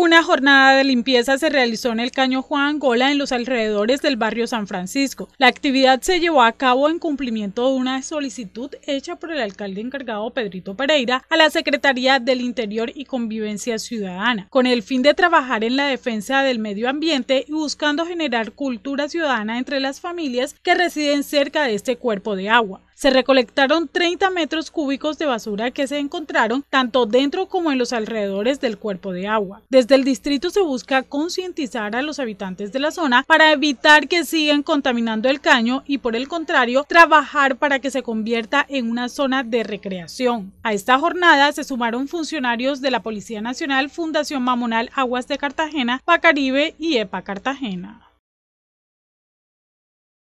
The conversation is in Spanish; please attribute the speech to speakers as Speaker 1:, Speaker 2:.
Speaker 1: Una jornada de limpieza se realizó en el Caño Juan Gola en los alrededores del barrio San Francisco. La actividad se llevó a cabo en cumplimiento de una solicitud hecha por el alcalde encargado Pedrito Pereira a la Secretaría del Interior y Convivencia Ciudadana, con el fin de trabajar en la defensa del medio ambiente y buscando generar cultura ciudadana entre las familias que residen cerca de este cuerpo de agua. Se recolectaron 30 metros cúbicos de basura que se encontraron tanto dentro como en los alrededores del cuerpo de agua. Desde el distrito se busca concientizar a los habitantes de la zona para evitar que sigan contaminando el caño y por el contrario trabajar para que se convierta en una zona de recreación. A esta jornada se sumaron funcionarios de la Policía Nacional, Fundación Mamonal Aguas de Cartagena, Pacaribe y EPA Cartagena.